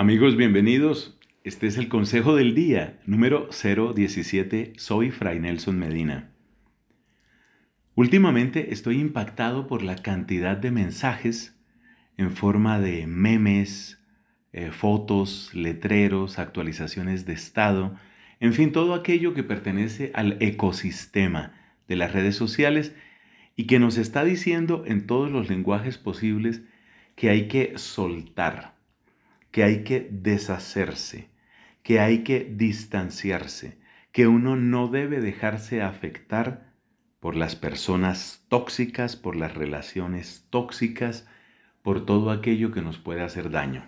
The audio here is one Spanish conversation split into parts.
Amigos, bienvenidos. Este es el consejo del día, número 017. Soy Fray Nelson Medina. Últimamente estoy impactado por la cantidad de mensajes en forma de memes, eh, fotos, letreros, actualizaciones de estado, en fin, todo aquello que pertenece al ecosistema de las redes sociales y que nos está diciendo en todos los lenguajes posibles que hay que soltar que hay que deshacerse, que hay que distanciarse, que uno no debe dejarse afectar por las personas tóxicas, por las relaciones tóxicas, por todo aquello que nos puede hacer daño.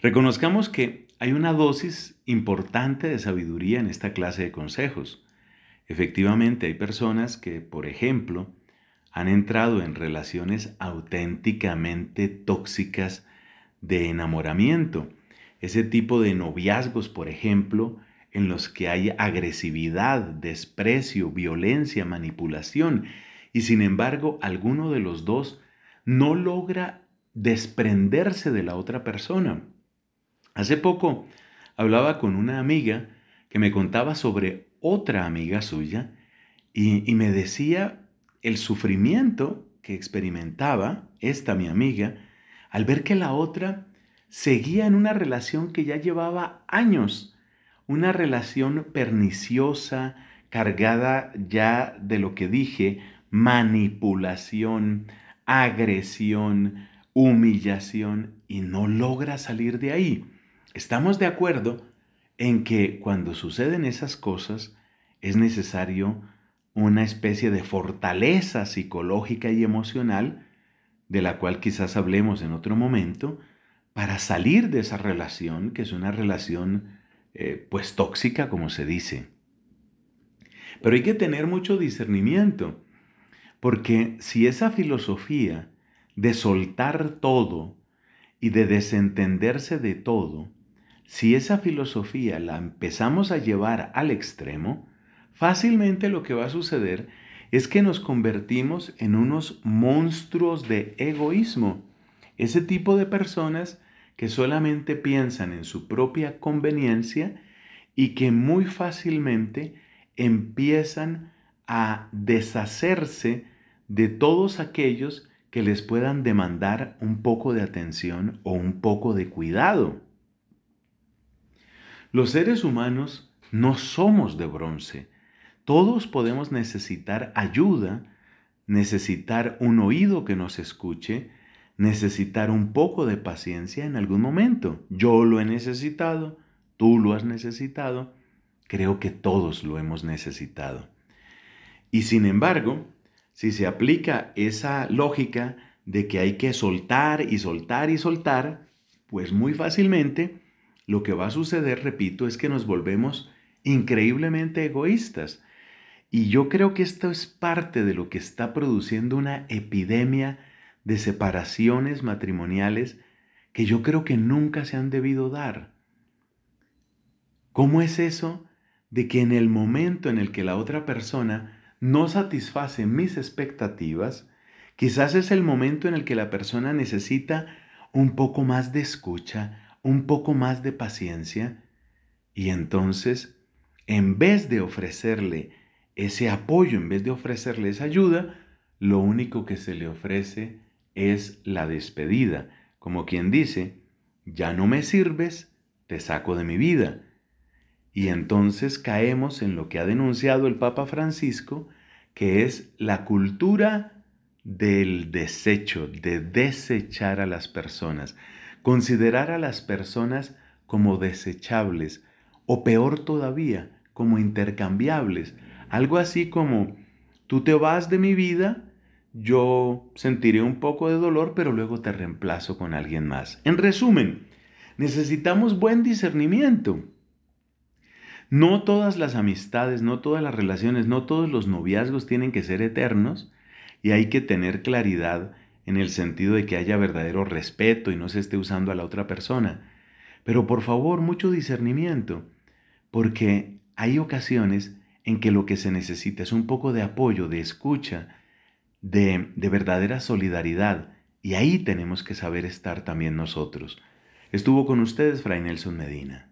Reconozcamos que hay una dosis importante de sabiduría en esta clase de consejos. Efectivamente, hay personas que, por ejemplo, han entrado en relaciones auténticamente tóxicas de enamoramiento, ese tipo de noviazgos, por ejemplo, en los que hay agresividad, desprecio, violencia, manipulación, y sin embargo alguno de los dos no logra desprenderse de la otra persona. Hace poco hablaba con una amiga que me contaba sobre otra amiga suya y, me decía el sufrimiento que experimentaba esta mi amiga al ver que la otra seguía en una relación que ya llevaba años, una relación perniciosa, cargada ya de lo que dije, manipulación, agresión, humillación, y no logra salir de ahí. Estamos de acuerdo en que cuando suceden esas cosas es necesario una especie de fortaleza psicológica y emocional de la cual quizás hablemos en otro momento, para salir de esa relación, que es una relación eh, pues tóxica, como se dice. Pero hay que tener mucho discernimiento, porque si esa filosofía de soltar todo y de desentenderse de todo, si esa filosofía la empezamos a llevar al extremo, fácilmente lo que va a suceder es que nos convertimos en unos monstruos de egoísmo. Ese tipo de personas que solamente piensan en su propia conveniencia y que muy fácilmente empiezan a deshacerse de todos aquellos que les puedan demandar un poco de atención o un poco de cuidado. Los seres humanos no somos de bronce, todos podemos necesitar ayuda, necesitar un oído que nos escuche, necesitar un poco de paciencia en algún momento. Yo lo he necesitado, tú lo has necesitado, creo que todos lo hemos necesitado. Y sin embargo, si se aplica esa lógica de que hay que soltar y soltar y soltar, pues muy fácilmente lo que va a suceder, repito, es que nos volvemos increíblemente egoístas y yo creo que esto es parte de lo que está produciendo una epidemia de separaciones matrimoniales que yo creo que nunca se han debido dar. ¿Cómo es eso de que en el momento en el que la otra persona no satisface mis expectativas, quizás es el momento en el que la persona necesita un poco más de escucha, un poco más de paciencia, y entonces, en vez de ofrecerle ese apoyo, en vez de ofrecerles ayuda, lo único que se le ofrece es la despedida, como quien dice, ya no me sirves, te saco de mi vida. Y entonces caemos en lo que ha denunciado el Papa Francisco, que es la cultura del desecho, de desechar a las personas, considerar a las personas como desechables, o peor todavía, como intercambiables, algo así como, tú te vas de mi vida, yo sentiré un poco de dolor, pero luego te reemplazo con alguien más. En resumen, necesitamos buen discernimiento. No todas las amistades, no todas las relaciones, no todos los noviazgos tienen que ser eternos y hay que tener claridad en el sentido de que haya verdadero respeto y no se esté usando a la otra persona. Pero por favor, mucho discernimiento, porque hay ocasiones en que lo que se necesita es un poco de apoyo, de escucha, de, de verdadera solidaridad. Y ahí tenemos que saber estar también nosotros. Estuvo con ustedes Fray Nelson Medina.